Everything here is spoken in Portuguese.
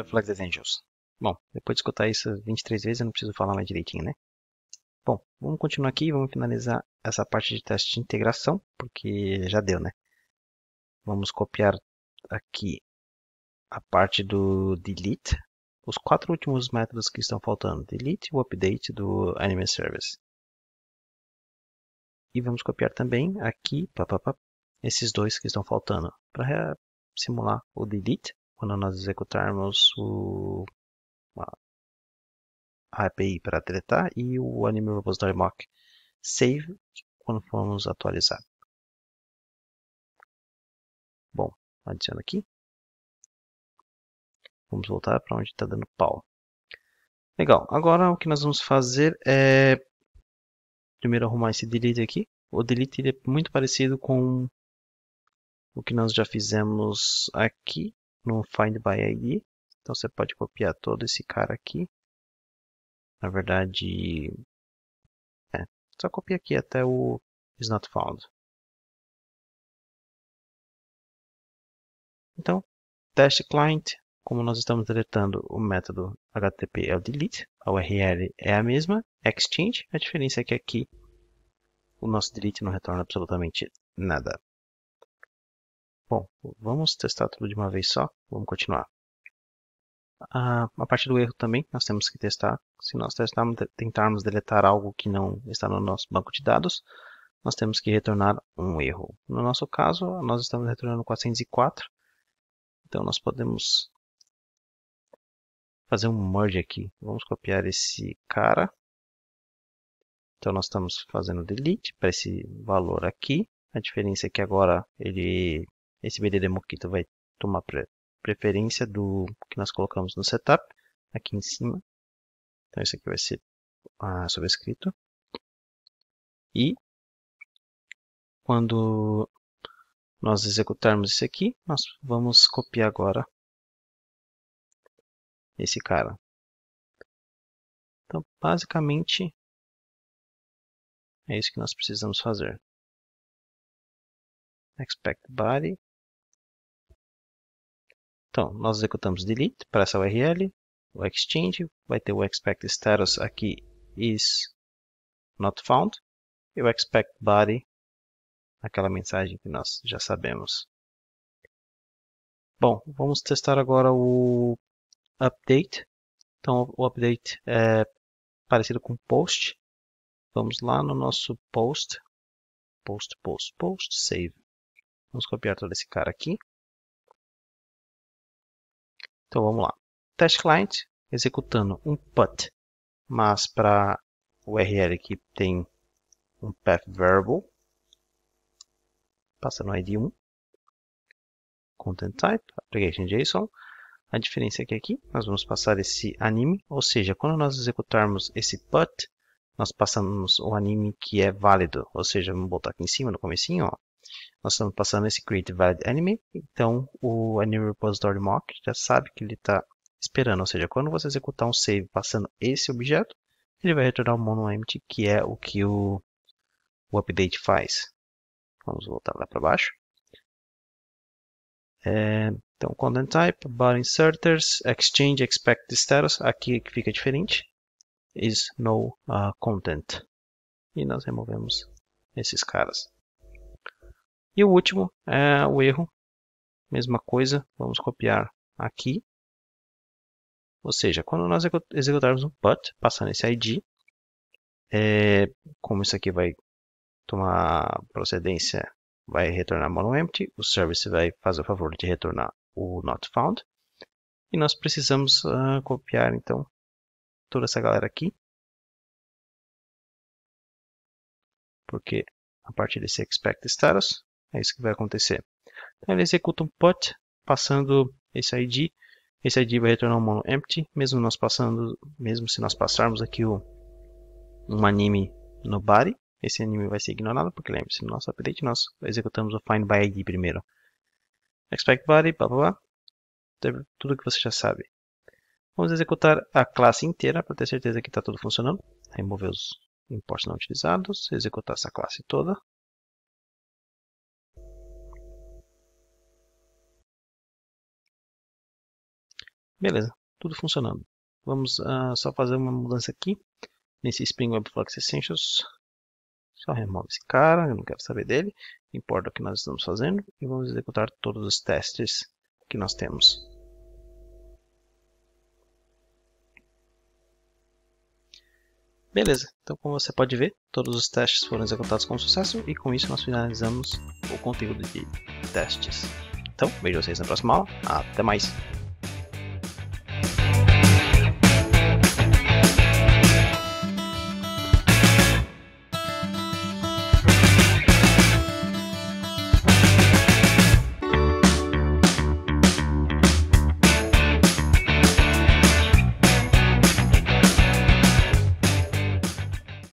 Never Flags Angels. Bom, depois de escutar isso 23 vezes, eu não preciso falar mais direitinho, né? Bom, vamos continuar aqui, vamos finalizar essa parte de teste de integração, porque já deu, né? Vamos copiar aqui a parte do delete, os quatro últimos métodos que estão faltando, delete e o update do anime service. E vamos copiar também aqui, pá, esses dois que estão faltando, para simular o delete quando nós executarmos o, a API para deletar e o Anime Repository Mock Save quando formos atualizar. Bom, adiciono aqui. Vamos voltar para onde está dando pau. Legal, agora o que nós vamos fazer é primeiro arrumar esse delete aqui. O delete é muito parecido com o que nós já fizemos aqui, no Find by ID. Então você pode copiar todo esse cara aqui. Na verdade, é, só copia aqui até o is not found. Então, teste client, como nós estamos deletando o método HTTP é o delete, a URL é a mesma, exchange, a diferença é que aqui o nosso delete não retorna absolutamente nada. Bom, vamos testar tudo de uma vez só. Vamos continuar. A, a parte do erro também, nós temos que testar. Se nós testarmos, tentarmos deletar algo que não está no nosso banco de dados, nós temos que retornar um erro. No nosso caso, nós estamos retornando 404. Então, nós podemos fazer um merge aqui. Vamos copiar esse cara. Então, nós estamos fazendo delete para esse valor aqui. A diferença é que agora ele esse BD Demoquito vai tomar pre preferência do que nós colocamos no setup, aqui em cima. Então, isso aqui vai ser ah, subscrito. E quando nós executarmos isso aqui, nós vamos copiar agora esse cara. Então, basicamente, é isso que nós precisamos fazer. Expect body então, nós executamos delete para essa URL, o exchange, vai ter o expect status aqui is not found, e o expect body, aquela mensagem que nós já sabemos. Bom, vamos testar agora o update. Então, o update é parecido com post. Vamos lá no nosso post, post, post, post, save. Vamos copiar todo esse cara aqui. Então vamos lá. Test client executando um put, mas para URL que tem um path variable, no ID 1, content type, application JSON. A diferença é que aqui nós vamos passar esse anime, ou seja, quando nós executarmos esse put, nós passamos o anime que é válido, ou seja, vamos botar aqui em cima no comecinho, ó, nós estamos passando esse create valid enemy, então o enemy repository mock já sabe que ele está esperando, ou seja, quando você executar um save passando esse objeto, ele vai retornar o monoempty, que é o que o, o update faz. Vamos voltar lá para baixo. É, então, content type, bar inserters, exchange expect status, aqui que fica diferente, is no uh, content. E nós removemos esses caras. E o último é o erro. Mesma coisa, vamos copiar aqui. Ou seja, quando nós executarmos um put, passando esse ID, é, como isso aqui vai tomar procedência, vai retornar monoempty, o service vai fazer o favor de retornar o not found. E nós precisamos uh, copiar então toda essa galera aqui. Porque a partir desse expect status é isso que vai acontecer. Então, ele executa um put passando esse ID. Esse ID vai retornar um mono empty, mesmo nós passando, mesmo se nós passarmos aqui o um anime no body, esse anime vai ser ignorado, porque lembre-se, no nosso update nós executamos o find by id primeiro. Expect body, blá blá blá, tudo que você já sabe. Vamos executar a classe inteira para ter certeza que está tudo funcionando. Remover os imports não utilizados, executar essa classe toda, Beleza, tudo funcionando. Vamos uh, só fazer uma mudança aqui, nesse Spring Web Flux Essentials. Só remove esse cara, eu não quero saber dele. Importa o que nós estamos fazendo e vamos executar todos os testes que nós temos. Beleza, então como você pode ver, todos os testes foram executados com sucesso e com isso nós finalizamos o conteúdo de testes. Então, vejo vocês na próxima aula, até mais!